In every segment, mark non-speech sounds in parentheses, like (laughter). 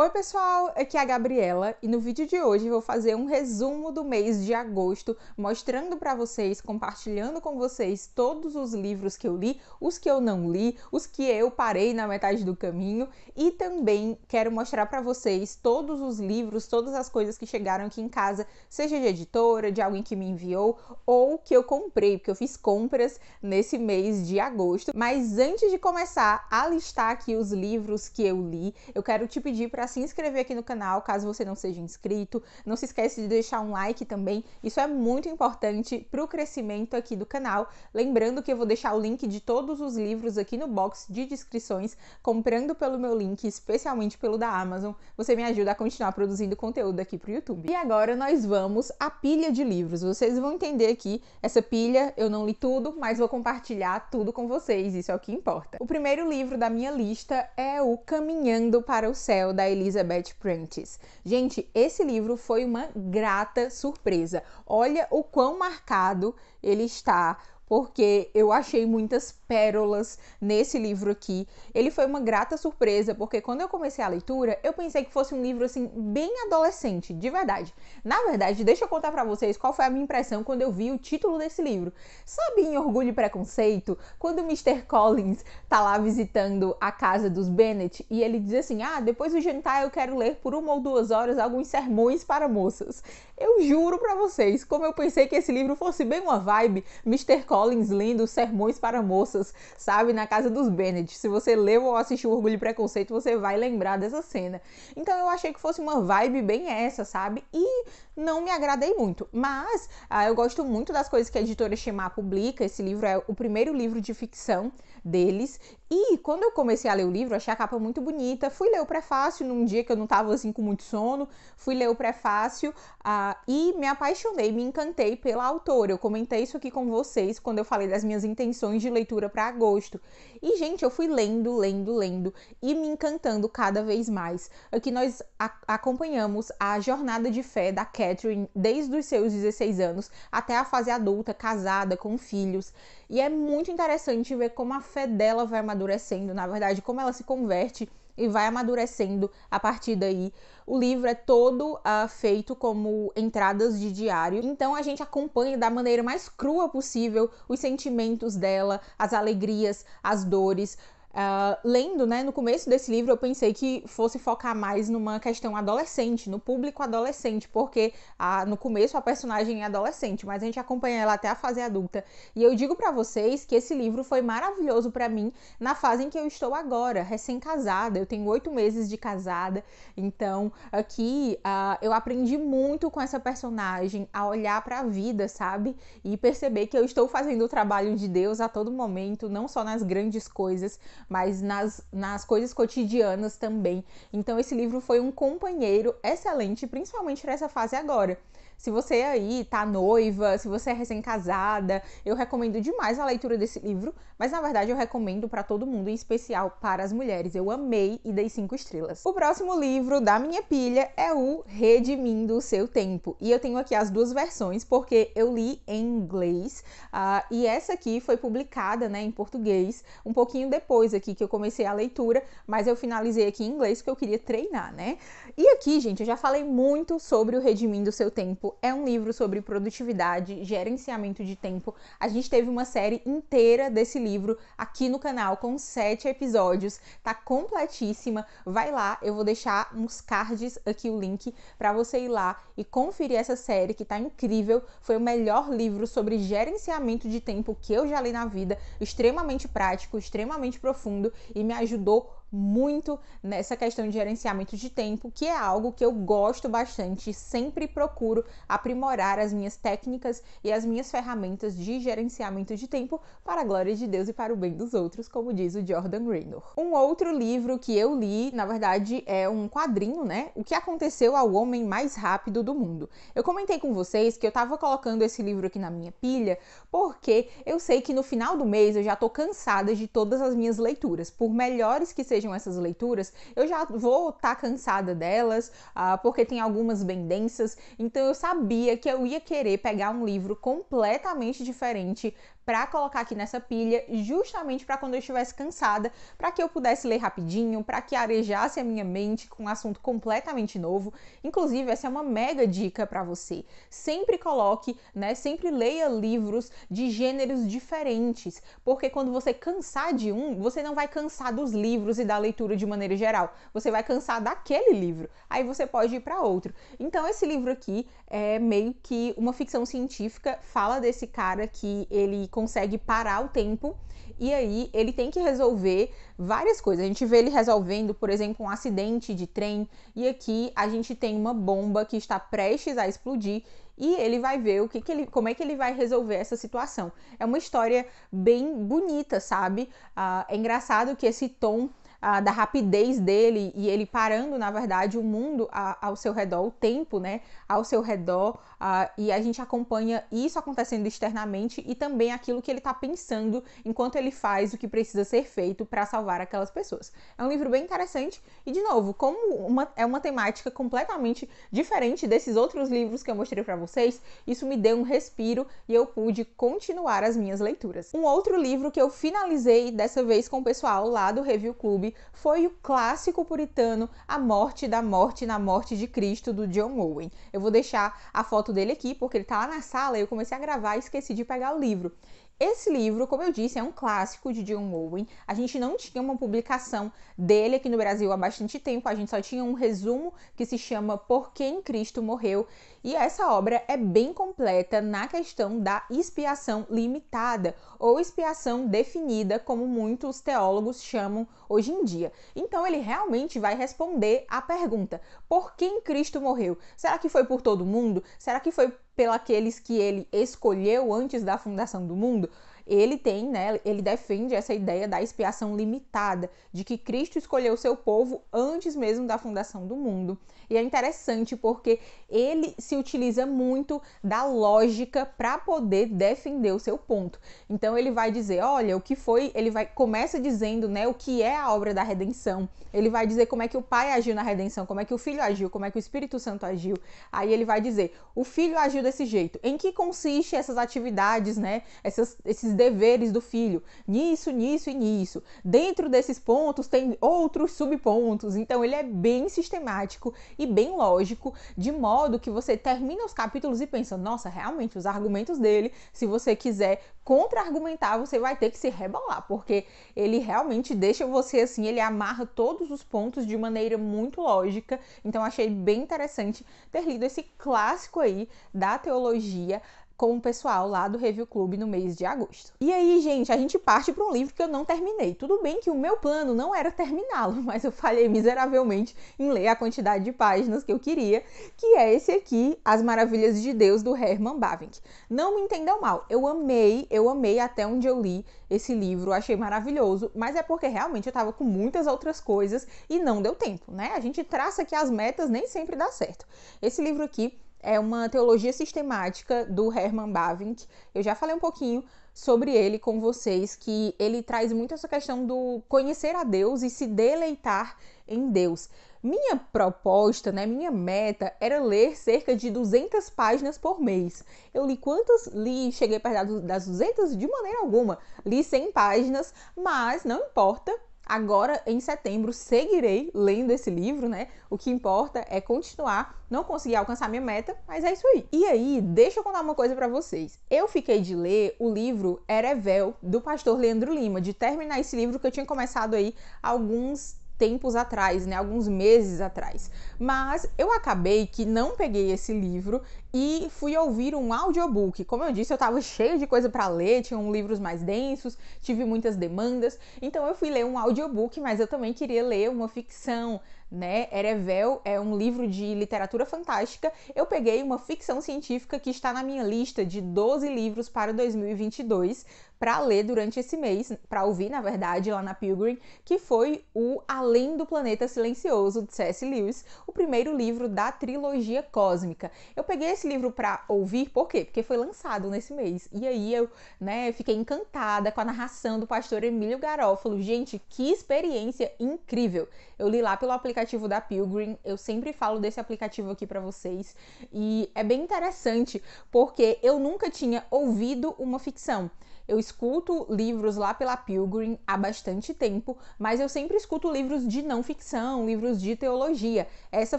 Oi, pessoal, aqui é a Gabriela e no vídeo de hoje vou fazer um resumo do mês de agosto, mostrando para vocês, compartilhando com vocês todos os livros que eu li, os que eu não li, os que eu parei na metade do caminho e também quero mostrar para vocês todos os livros, todas as coisas que chegaram aqui em casa, seja de editora, de alguém que me enviou ou que eu comprei, porque eu fiz compras nesse mês de agosto. Mas antes de começar a listar aqui os livros que eu li, eu quero te pedir para se inscrever aqui no canal, caso você não seja inscrito. Não se esquece de deixar um like também. Isso é muito importante para o crescimento aqui do canal. Lembrando que eu vou deixar o link de todos os livros aqui no box de descrições, comprando pelo meu link, especialmente pelo da Amazon. Você me ajuda a continuar produzindo conteúdo aqui para o YouTube. E agora nós vamos à pilha de livros. Vocês vão entender aqui essa pilha. Eu não li tudo, mas vou compartilhar tudo com vocês. Isso é o que importa. O primeiro livro da minha lista é o Caminhando para o Céu da Elisa Elizabeth Prentice. Gente, esse livro foi uma grata surpresa. Olha o quão marcado ele está porque eu achei muitas pérolas nesse livro aqui. Ele foi uma grata surpresa, porque quando eu comecei a leitura, eu pensei que fosse um livro assim bem adolescente, de verdade. Na verdade, deixa eu contar para vocês qual foi a minha impressão quando eu vi o título desse livro. Sabe em Orgulho e Preconceito, quando o Mr. Collins tá lá visitando a casa dos Bennett e ele diz assim: "Ah, depois do jantar eu quero ler por uma ou duas horas alguns sermões para moças". Eu juro para vocês, como eu pensei que esse livro fosse bem uma vibe Mr. Collins Collins lendo sermões para moças, sabe, na casa dos Bennett. Se você leu ou assistiu Orgulho e Preconceito, você vai lembrar dessa cena. Então eu achei que fosse uma vibe bem essa, sabe? E não me agradei muito. Mas ah, eu gosto muito das coisas que a editora Shemar publica. Esse livro é o primeiro livro de ficção deles. E quando eu comecei a ler o livro, achei a capa muito bonita. Fui ler o prefácio num dia que eu não estava assim com muito sono. Fui ler o prefácio uh, e me apaixonei, me encantei pela autora. Eu comentei isso aqui com vocês quando eu falei das minhas intenções de leitura para agosto. E, gente, eu fui lendo, lendo, lendo e me encantando cada vez mais. Aqui nós acompanhamos a jornada de fé da Catherine desde os seus 16 anos até a fase adulta, casada, com filhos. E é muito interessante ver como a fé dela vai amadurecendo, na verdade, como ela se converte e vai amadurecendo a partir daí. O livro é todo uh, feito como entradas de diário, então a gente acompanha da maneira mais crua possível os sentimentos dela, as alegrias, as dores Uh, lendo, né, no começo desse livro, eu pensei que fosse focar mais numa questão adolescente, no público adolescente, porque a, ah, no começo a personagem é adolescente, mas a gente acompanha ela até a fase adulta. E eu digo para vocês que esse livro foi maravilhoso para mim na fase em que eu estou agora, recém-casada. Eu tenho oito meses de casada, então aqui uh, eu aprendi muito com essa personagem a olhar para a vida, sabe? E perceber que eu estou fazendo o trabalho de Deus a todo momento, não só nas grandes coisas mas nas, nas coisas cotidianas também. Então, esse livro foi um companheiro excelente, principalmente nessa fase agora. Se você aí tá noiva, se você é recém-casada, eu recomendo demais a leitura desse livro, mas na verdade eu recomendo para todo mundo, em especial para as mulheres. Eu amei e dei cinco estrelas. O próximo livro da minha pilha é o Redimindo o Seu Tempo. E eu tenho aqui as duas versões, porque eu li em inglês uh, e essa aqui foi publicada né, em português um pouquinho depois aqui que eu comecei a leitura, mas eu finalizei aqui em inglês porque eu queria treinar, né? E aqui, gente, eu já falei muito sobre o Redimindo o Seu Tempo é um livro sobre produtividade, gerenciamento de tempo. A gente teve uma série inteira desse livro aqui no canal com sete episódios, tá completíssima. Vai lá, eu vou deixar uns cards aqui o link para você ir lá e conferir essa série que tá incrível. Foi o melhor livro sobre gerenciamento de tempo que eu já li na vida, extremamente prático, extremamente profundo e me ajudou muito nessa questão de gerenciamento de tempo, que é algo que eu gosto bastante, sempre procuro aprimorar as minhas técnicas e as minhas ferramentas de gerenciamento de tempo para a glória de Deus e para o bem dos outros, como diz o Jordan Greenor. Um outro livro que eu li, na verdade, é um quadrinho, né? O que aconteceu ao homem mais rápido do mundo. Eu comentei com vocês que eu estava colocando esse livro aqui na minha pilha, porque eu sei que no final do mês eu já estou cansada de todas as minhas leituras, por melhores que sejam sejam essas leituras, eu já vou estar tá cansada delas, ah, porque tem algumas bem densas, então eu sabia que eu ia querer pegar um livro completamente diferente para colocar aqui nessa pilha, justamente para quando eu estivesse cansada, para que eu pudesse ler rapidinho, para que arejasse a minha mente com um assunto completamente novo. Inclusive, essa é uma mega dica para você. Sempre coloque, né, sempre leia livros de gêneros diferentes, porque quando você cansar de um, você não vai cansar dos livros e da leitura de maneira geral. Você vai cansar daquele livro. Aí você pode ir para outro. Então, esse livro aqui é meio que uma ficção científica, fala desse cara que ele consegue parar o tempo e aí ele tem que resolver várias coisas. A gente vê ele resolvendo, por exemplo, um acidente de trem, e aqui a gente tem uma bomba que está prestes a explodir e ele vai ver o que, que ele, como é que ele vai resolver essa situação. É uma história bem bonita, sabe? Ah, é engraçado que esse tom ah, da rapidez dele e ele parando, na verdade, o mundo a, ao seu redor, o tempo, né, ao seu redor, ah, e a gente acompanha isso acontecendo externamente e também aquilo que ele está pensando enquanto ele faz o que precisa ser feito para salvar aquelas pessoas. É um livro bem interessante e, de novo, como uma, é uma temática completamente diferente desses outros livros que eu mostrei para vocês, isso me deu um respiro e eu pude continuar as minhas leituras. Um outro livro que eu finalizei dessa vez com o pessoal lá do Review Club foi o clássico puritano A Morte da Morte na Morte de Cristo, do John Owen. Eu vou deixar a foto dele aqui, porque ele tá lá na sala e eu comecei a gravar e esqueci de pegar o livro. Esse livro, como eu disse, é um clássico de John Owen. A gente não tinha uma publicação dele aqui no Brasil há bastante tempo, a gente só tinha um resumo que se chama Por Quem Cristo Morreu. E essa obra é bem completa na questão da expiação limitada ou expiação definida, como muitos teólogos chamam hoje em dia. Então ele realmente vai responder à pergunta: por quem Cristo morreu? Será que foi por todo mundo? Será que foi pelos aqueles que ele escolheu antes da fundação do mundo? ele tem, né, ele defende essa ideia da expiação limitada, de que Cristo escolheu seu povo antes mesmo da fundação do mundo. E é interessante porque ele se utiliza muito da lógica para poder defender o seu ponto. Então ele vai dizer, olha, o que foi, ele vai começa dizendo, né, o que é a obra da redenção. Ele vai dizer como é que o Pai agiu na redenção, como é que o Filho agiu, como é que o Espírito Santo agiu. Aí ele vai dizer, o Filho agiu desse jeito. Em que consiste essas atividades, né? Essas, esses deveres do filho, nisso, nisso e nisso. Dentro desses pontos tem outros subpontos, então ele é bem sistemático e bem lógico, de modo que você termina os capítulos e pensa: nossa, realmente, os argumentos dele, se você quiser contra-argumentar, você vai ter que se rebolar, porque ele realmente deixa você assim, ele amarra todos os pontos de maneira muito lógica. Então, achei bem interessante ter lido esse clássico aí da teologia com o pessoal lá do Review Club no mês de agosto. E aí, gente, a gente parte para um livro que eu não terminei. Tudo bem que o meu plano não era terminá-lo, (laughs) mas eu falhei miseravelmente em ler a quantidade de páginas que eu queria, que é esse aqui, As Maravilhas de Deus do Herman Bavinck. Não me entendam mal, eu amei, eu amei até onde eu li esse livro, achei maravilhoso, mas é porque realmente eu estava com muitas outras coisas e não deu tempo, né? A gente traça aqui as metas, nem sempre dá certo. Esse livro aqui é uma teologia sistemática do Herman Bavinck. Eu já falei um pouquinho sobre ele com vocês, que ele traz muito essa questão do conhecer a Deus e se deleitar em Deus. Minha proposta, né, minha meta era ler cerca de 200 páginas por mês. Eu li quantas? Li, cheguei perto das 200 de maneira alguma. Li 100 páginas, mas não importa, Agora, em setembro, seguirei lendo esse livro, né? O que importa é continuar, não conseguir alcançar minha meta, mas é isso aí. E aí, deixa eu contar uma coisa para vocês. Eu fiquei de ler o livro Erevel, do pastor Leandro Lima, de terminar esse livro que eu tinha começado aí alguns tempos atrás, né, alguns meses atrás. Mas eu acabei que não peguei esse livro e fui ouvir um audiobook. Como eu disse, eu estava cheio de coisa para ler, tinha livros mais densos, tive muitas demandas, então eu fui ler um audiobook, mas eu também queria ler uma ficção, né? Erevel é um livro de literatura fantástica. Eu peguei uma ficção científica que está na minha lista de 12 livros para 2022 para ler durante esse mês, para ouvir, na verdade, lá na Pilgrim, que foi o Além do Planeta Silencioso de C.S. Lewis, o primeiro livro da trilogia cósmica. Eu peguei esse livro para ouvir, por quê? Porque foi lançado nesse mês. E aí eu, né, fiquei encantada com a narração do pastor Emílio Garófalo. Gente, que experiência incrível. Eu li lá pelo aplicativo aplicativo da Pilgrim. Eu sempre falo desse aplicativo aqui para vocês e é bem interessante porque eu nunca tinha ouvido uma ficção. Eu escuto livros lá pela Pilgrim há bastante tempo, mas eu sempre escuto livros de não ficção, livros de teologia. Essa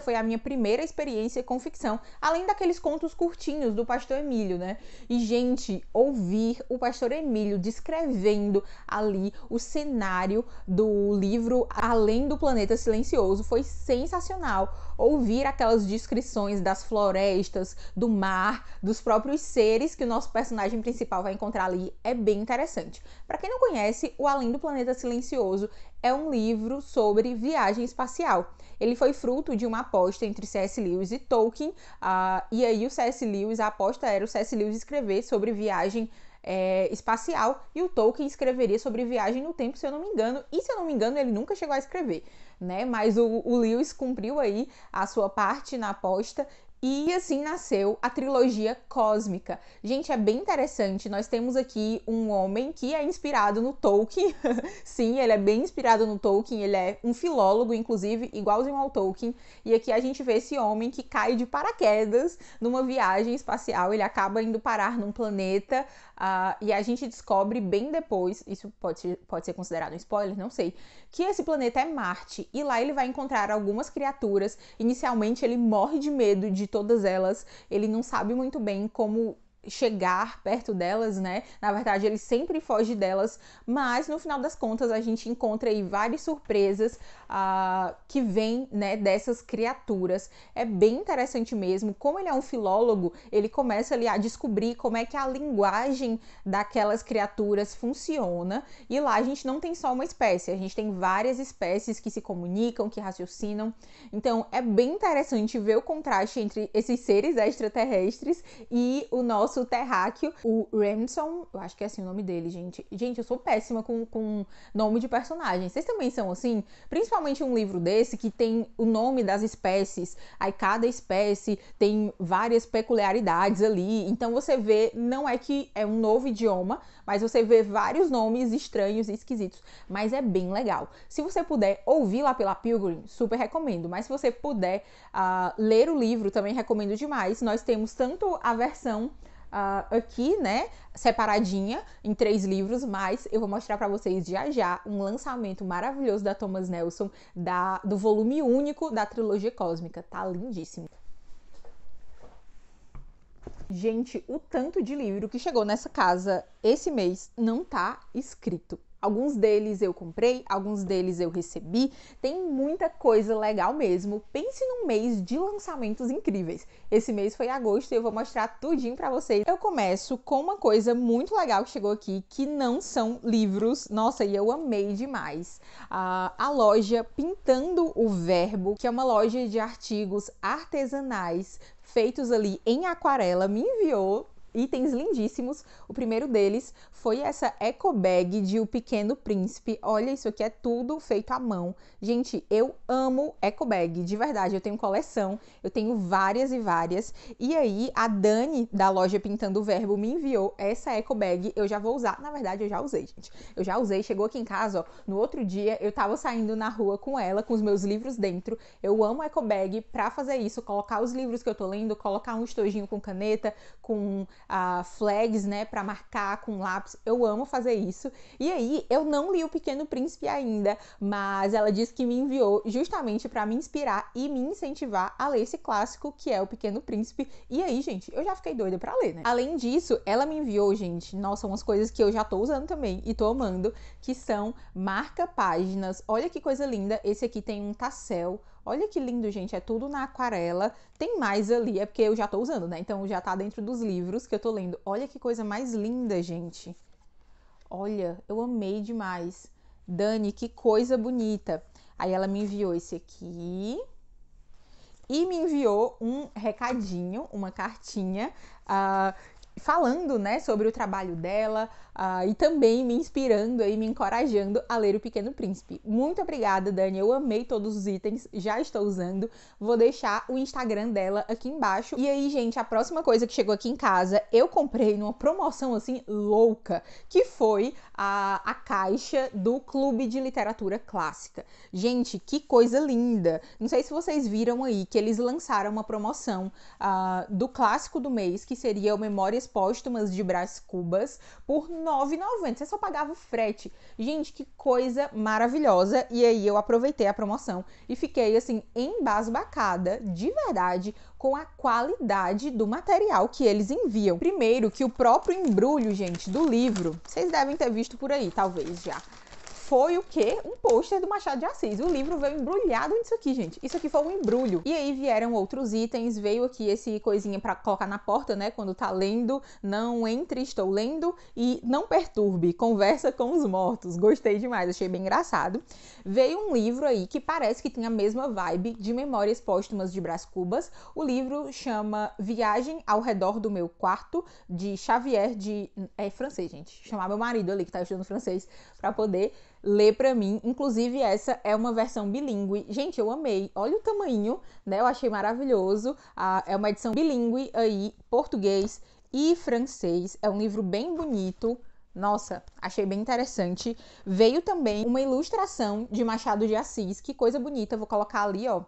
foi a minha primeira experiência com ficção, além daqueles contos curtinhos do Pastor Emílio, né? E, gente, ouvir o Pastor Emílio descrevendo ali o cenário do livro Além do Planeta Silencioso foi sensacional ouvir aquelas descrições das florestas, do mar, dos próprios seres que o nosso personagem principal vai encontrar ali é bem interessante. Para quem não conhece, O Além do Planeta Silencioso é um livro sobre viagem espacial. Ele foi fruto de uma aposta entre C.S. Lewis e Tolkien, uh, e aí o C.S. Lewis, a aposta era o C.S. Lewis escrever sobre viagem é, espacial e o Tolkien escreveria sobre viagem no tempo, se eu não me engano, e se eu não me engano, ele nunca chegou a escrever né? Mas o, o Lewis cumpriu aí a sua parte na aposta e assim nasceu a trilogia cósmica. Gente, é bem interessante. Nós temos aqui um homem que é inspirado no Tolkien. (laughs) Sim, ele é bem inspirado no Tolkien. Ele é um filólogo, inclusive, igualzinho ao Tolkien. E aqui a gente vê esse homem que cai de paraquedas numa viagem espacial. Ele acaba indo parar num planeta uh, e a gente descobre bem depois isso pode ser, pode ser considerado um spoiler, não sei que esse planeta é Marte. E lá ele vai encontrar algumas criaturas. Inicialmente ele morre de medo de todas elas, ele não sabe muito bem como chegar perto delas, né? Na verdade, ele sempre foge delas, mas no final das contas a gente encontra aí várias surpresas uh, que vêm, né, dessas criaturas. É bem interessante mesmo. Como ele é um filólogo, ele começa ali a descobrir como é que a linguagem daquelas criaturas funciona. E lá a gente não tem só uma espécie, a gente tem várias espécies que se comunicam, que raciocinam. Então, é bem interessante ver o contraste entre esses seres extraterrestres e o nosso nosso terráqueo, o Remson, eu acho que é assim o nome dele, gente. Gente, eu sou péssima com, com nome de personagem. Vocês também são assim? Principalmente um livro desse que tem o nome das espécies, aí cada espécie tem várias peculiaridades ali. Então você vê, não é que é um novo idioma, mas você vê vários nomes estranhos e esquisitos. Mas é bem legal. Se você puder ouvir lá pela Pilgrim, super recomendo. Mas se você puder uh, ler o livro, também recomendo demais. Nós temos tanto a versão uh, aqui, né? Separadinha em três livros, mas eu vou mostrar para vocês já já um lançamento maravilhoso da Thomas Nelson, da, do volume único da trilogia cósmica. Tá lindíssimo. Gente, o tanto de livro que chegou nessa casa esse mês não tá escrito. Alguns deles eu comprei, alguns deles eu recebi. Tem muita coisa legal mesmo. Pense num mês de lançamentos incríveis. Esse mês foi agosto e eu vou mostrar tudinho para vocês. Eu começo com uma coisa muito legal que chegou aqui, que não são livros. Nossa, e eu amei demais. a loja Pintando o Verbo, que é uma loja de artigos artesanais feitos ali em aquarela, me enviou itens lindíssimos. O primeiro deles foi essa eco bag de O Pequeno Príncipe. Olha, isso aqui é tudo feito à mão. Gente, eu amo eco bag, de verdade. Eu tenho coleção, eu tenho várias e várias. E aí, a Dani, da loja Pintando o Verbo, me enviou essa eco bag. Eu já vou usar. Na verdade, eu já usei, gente. Eu já usei. Chegou aqui em casa, ó. No outro dia, eu tava saindo na rua com ela, com os meus livros dentro. Eu amo eco bag pra fazer isso, colocar os livros que eu tô lendo, colocar um estojinho com caneta, com uh, flags, né, para marcar com lápis. Eu amo fazer isso. E aí, eu não li o Pequeno Príncipe ainda, mas ela disse que me enviou justamente para me inspirar e me incentivar a ler esse clássico que é o Pequeno Príncipe. E aí, gente, eu já fiquei doida para ler, né? Além disso, ela me enviou, gente, nossa, umas coisas que eu já tô usando também e tô amando, que são marca páginas. Olha que coisa linda. Esse aqui tem um tassel Olha que lindo, gente. É tudo na aquarela. Tem mais ali, é porque eu já tô usando, né? Então já tá dentro dos livros que eu tô lendo. Olha que coisa mais linda, gente. Olha, eu amei demais. Dani, que coisa bonita. Aí ela me enviou esse aqui e me enviou um recadinho, uma cartinha uh, falando, né, sobre o trabalho dela uh, e também me inspirando e me encorajando a ler O Pequeno Príncipe. Muito obrigada, Dani. Eu amei todos os itens, já estou usando. Vou deixar o Instagram dela aqui embaixo. E aí, gente, a próxima coisa que chegou aqui em casa, eu comprei numa promoção assim louca, que foi a, a caixa do Clube de Literatura Clássica. Gente, que coisa linda! Não sei se vocês viram aí que eles lançaram uma promoção uh, do clássico do mês, que seria o Memória edições póstumas de Brás Cubas por R$ 9,90. Você só pagava o frete. Gente, que coisa maravilhosa! E aí eu aproveitei a promoção e fiquei assim embasbacada de verdade com a qualidade do material que eles enviam. Primeiro que o próprio embrulho, gente, do livro, vocês devem ter visto por aí, talvez já foi o quê? Um pôster do Machado de Assis. O livro veio embrulhado nisso aqui, gente. Isso aqui foi um embrulho. E aí vieram outros itens, veio aqui esse coisinha para colocar na porta, né? Quando tá lendo, não entre, estou lendo e não perturbe, conversa com os mortos. Gostei demais, achei bem engraçado. Veio um livro aí que parece que tem a mesma vibe de Memórias Póstumas de Brás Cubas. O livro chama Viagem ao redor do meu quarto de Xavier de é francês, gente. Chamar meu marido ali que tá estudando francês para poder lê para mim. Inclusive, essa é uma versão bilíngue. Gente, eu amei. Olha o tamanho, né? Eu achei maravilhoso. Ah, é uma edição bilíngue aí, português e francês. É um livro bem bonito. Nossa, achei bem interessante. Veio também uma ilustração de Machado de Assis. Que coisa bonita. Vou colocar ali, ó,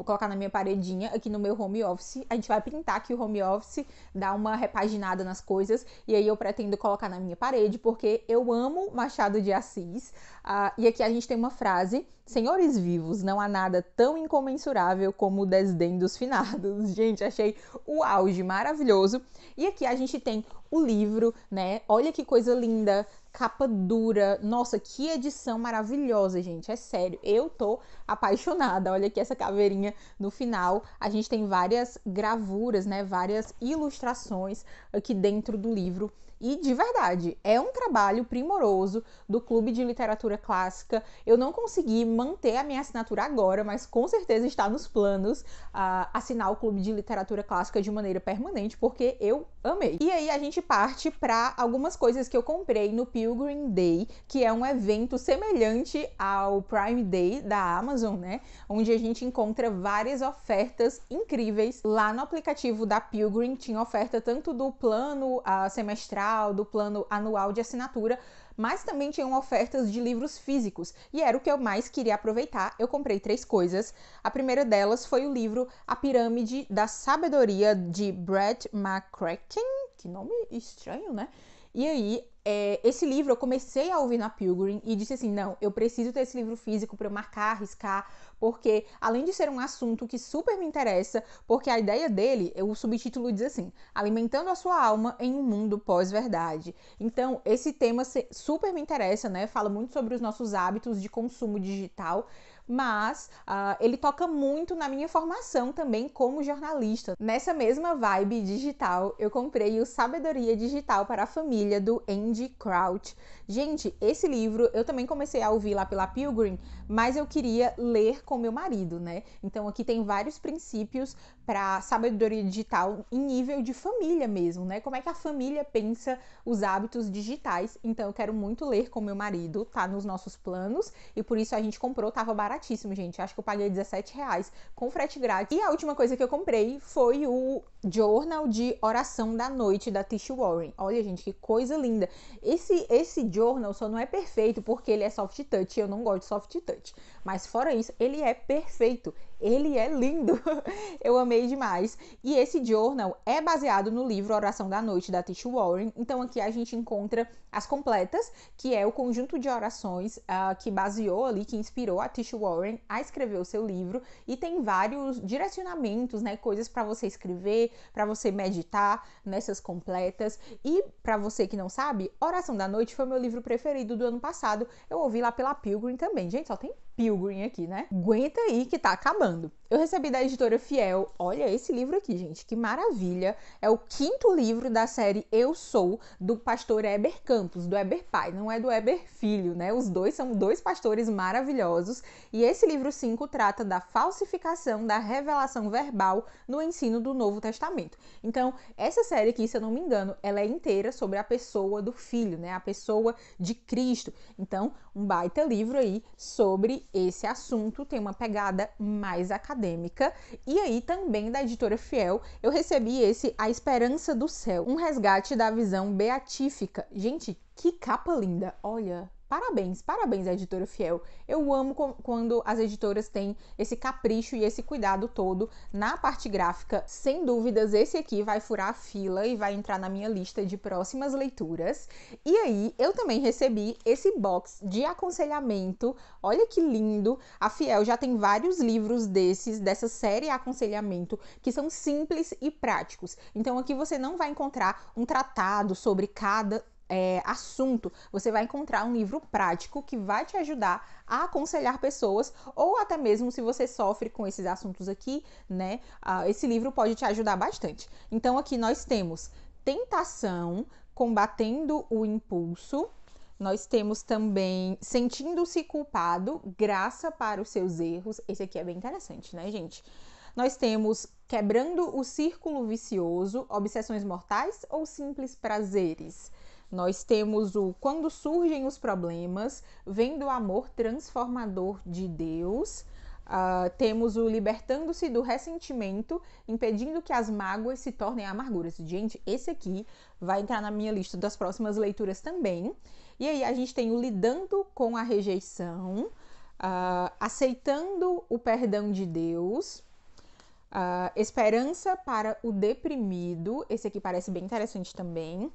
vou colocar na minha paredinha aqui no meu home office. A gente vai pintar aqui o home office, dar uma repaginada nas coisas e aí eu pretendo colocar na minha parede porque eu amo Machado de Assis. Uh, e aqui a gente tem uma frase: Senhores vivos, não há nada tão incomensurável como o desdém dos finados. (laughs) Gente, achei o auge maravilhoso. E aqui a gente tem o livro, né? Olha que coisa linda, capa dura. Nossa, que edição maravilhosa, gente. É sério, eu tô apaixonada. Olha aqui essa caveirinha no final. A gente tem várias gravuras, né? Várias ilustrações aqui dentro do livro. E de verdade, é um trabalho primoroso do Clube de Literatura Clássica. Eu não consegui manter a minha assinatura agora, mas com certeza está nos planos uh, assinar o Clube de Literatura Clássica de maneira permanente, porque eu amei. E aí a gente parte para algumas coisas que eu comprei no Pilgrim Day, que é um evento semelhante ao Prime Day da Amazon, né? Onde a gente encontra várias ofertas incríveis. Lá no aplicativo da Pilgrim tinha oferta tanto do plano uh, semestral mensal, do plano anual de assinatura, mas também tinham ofertas de livros físicos e era o que eu mais queria aproveitar. Eu comprei três coisas. A primeira delas foi o livro A Pirâmide da Sabedoria de Brett McCracken, que nome estranho, né? E aí, é, esse livro eu comecei a ouvir na Pilgrim e disse assim: não, eu preciso ter esse livro físico para eu marcar, riscar, porque além de ser um assunto que super me interessa, porque a ideia dele, o subtítulo diz assim: alimentando a sua alma em um mundo pós-verdade. Então, esse tema super me interessa, né? Fala muito sobre os nossos hábitos de consumo digital, mas uh, ele toca muito na minha formação também como jornalista. Nessa mesma vibe digital, eu comprei o Sabedoria Digital para a Família do Andy Crouch. Gente, esse livro eu também comecei a ouvir lá pela Pilgrim, mas eu queria ler com meu marido, né? Então aqui tem vários princípios para sabedoria digital em nível de família mesmo, né? Como é que a família pensa os hábitos digitais? Então eu quero muito ler com meu marido, tá nos nossos planos e por isso a gente comprou, tava baratíssimo, gente. Acho que eu paguei 17 reais com frete grátis. E a última coisa que eu comprei foi o Journal de Oração da Noite da Tish Warren. Olha, gente, que coisa linda. Esse esse journal só não é perfeito porque ele é soft touch, eu não gosto de soft touch. church Mas fora isso, ele é perfeito. Ele é lindo. (laughs) Eu amei demais. E esse journal é baseado no livro Oração da Noite da Tish Warren. Então aqui a gente encontra as completas, que é o conjunto de orações uh, que baseou ali, que inspirou a Tish Warren a escrever o seu livro. E tem vários direcionamentos, né, coisas para você escrever, para você meditar nessas completas. E para você que não sabe, Oração da Noite foi meu livro preferido do ano passado. Eu ouvi lá pela Pilgrim também. Gente, só tem Pilgrim aqui, né? Aguenta aí que tá acabando. Eu recebi da editora Fiel, olha esse livro aqui, gente, que maravilha. É o quinto livro da série Eu Sou, do pastor Eber Campos, do Eber Pai, não é do Eber Filho, né? Os dois são dois pastores maravilhosos. E esse livro 5 trata da falsificação da revelação verbal no ensino do Novo Testamento. Então, essa série aqui, se eu não me engano, ela é inteira sobre a pessoa do Filho, né? A pessoa de Cristo. Então, um baita livro aí sobre esse assunto tem uma pegada mais acadêmica. E aí, também da editora Fiel, eu recebi esse A Esperança do Céu, um resgate da visão beatífica. Gente, que capa linda! Olha, Parabéns, parabéns editora Fiel. Eu amo quando as editoras têm esse capricho e esse cuidado todo na parte gráfica. Sem dúvidas, esse aqui vai furar a fila e vai entrar na minha lista de próximas leituras. E aí, eu também recebi esse box de aconselhamento. Olha que lindo! A Fiel já tem vários livros desses, dessa série aconselhamento, que são simples e práticos. Então aqui você não vai encontrar um tratado sobre cada é, assunto, você vai encontrar um livro prático que vai te ajudar a aconselhar pessoas, ou até mesmo se você sofre com esses assuntos aqui, né? Uh, esse livro pode te ajudar bastante. Então, aqui nós temos Tentação, Combatendo o Impulso. Nós temos também Sentindo-se Culpado, Graça para os Seus Erros. Esse aqui é bem interessante, né, gente? Nós temos Quebrando o Círculo Vicioso, Obsessões Mortais ou Simples Prazeres. Nós temos o quando surgem os problemas, vem do amor transformador de Deus. Uh, temos o libertando-se do ressentimento, impedindo que as mágoas se tornem amarguras. Gente, esse aqui vai entrar na minha lista das próximas leituras também. E aí a gente tem o lidando com a rejeição, uh, aceitando o perdão de Deus, uh, esperança para o deprimido. Esse aqui parece bem interessante também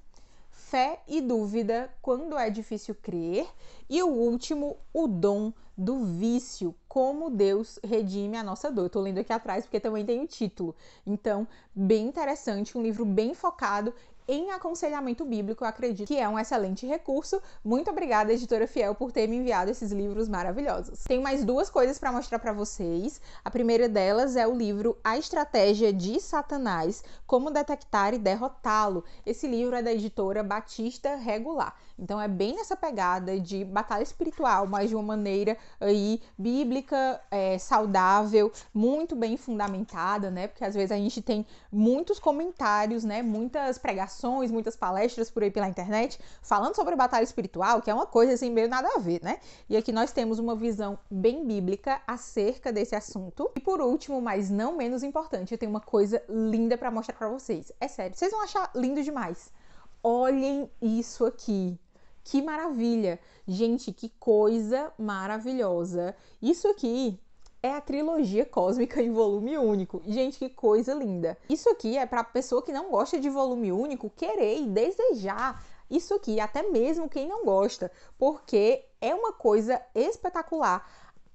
fé e dúvida quando é difícil crer. E o último, o dom do vício, como Deus redime a nossa dor. Eu tô lendo aqui atrás porque também tem o título. Então, bem interessante, um livro bem focado em aconselhamento bíblico. Eu acredito que é um excelente recurso. Muito obrigada, editora Fiel, por ter me enviado esses livros maravilhosos. Tenho mais duas coisas para mostrar para vocês. A primeira delas é o livro A Estratégia de Satanás: Como Detectar e Derrotá-lo. Esse livro é da editora Batista Regular. Então é bem nessa pegada de batalha espiritual, mas de uma maneira aí bíblica, é, saudável, muito bem fundamentada, né? Porque às vezes a gente tem muitos comentários, né? Muitas pregações pregações, muitas palestras por aí pela internet, falando sobre batalha espiritual, que é uma coisa assim, meio nada a ver, né? E aqui nós temos uma visão bem bíblica acerca desse assunto. E por último, mas não menos importante, eu tenho uma coisa linda para mostrar para vocês. É sério, vocês vão achar lindo demais. Olhem isso aqui. Que maravilha! Gente, que coisa maravilhosa! Isso aqui é a trilogia cósmica em volume único. Gente, que coisa linda! Isso aqui é para pessoa que não gosta de volume único querer e desejar isso aqui, até mesmo quem não gosta, porque é uma coisa espetacular.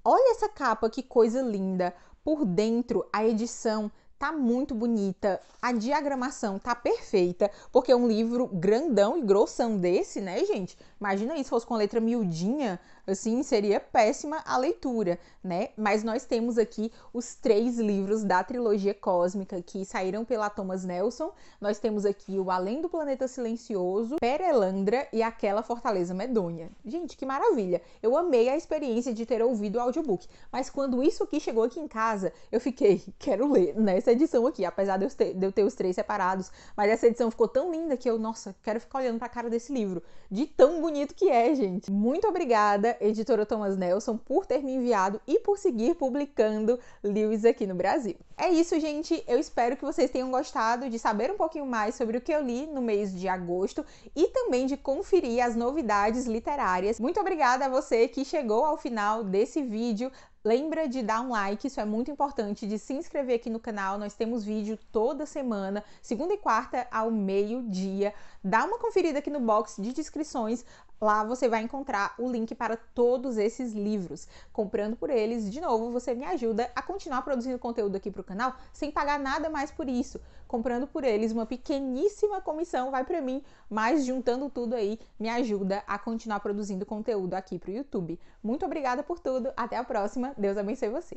Olha essa capa, que coisa linda! Por dentro, a edição tá muito bonita, a diagramação tá perfeita, porque é um livro grandão e grossão desse, né, gente? Imagina aí se fosse com a letra miudinha, assim, seria péssima a leitura, né? Mas nós temos aqui os três livros da trilogia cósmica que saíram pela Thomas Nelson. Nós temos aqui o Além do Planeta Silencioso, Perelandra e aquela Fortaleza Medonha. Gente, que maravilha! Eu amei a experiência de ter ouvido o audiobook, mas quando isso aqui chegou aqui em casa, eu fiquei, quero ler, né? edição aqui, apesar de eu, ter, de eu ter os três separados. Mas essa edição ficou tão linda que eu, nossa, quero ficar olhando pra cara desse livro. De tão bonito que é, gente. Muito obrigada, editora Thomas Nelson, por ter me enviado e por seguir publicando Lewis aqui no Brasil. É isso, gente. Eu espero que vocês tenham gostado de saber um pouquinho mais sobre o que eu li no mês de agosto e também de conferir as novidades literárias. Muito obrigada a você que chegou ao final desse vídeo. Lembra de dar um like, isso é muito importante, de se inscrever aqui no canal. Nós temos vídeo toda semana, segunda e quarta ao meio-dia dá uma conferida aqui no box de descrições. Lá você vai encontrar o link para todos esses livros. Comprando por eles, de novo, você me ajuda a continuar produzindo conteúdo aqui para o canal sem pagar nada mais por isso. Comprando por eles, uma pequeníssima comissão vai para mim, mas juntando tudo aí, me ajuda a continuar produzindo conteúdo aqui para o YouTube. Muito obrigada por tudo, até a próxima, Deus abençoe você.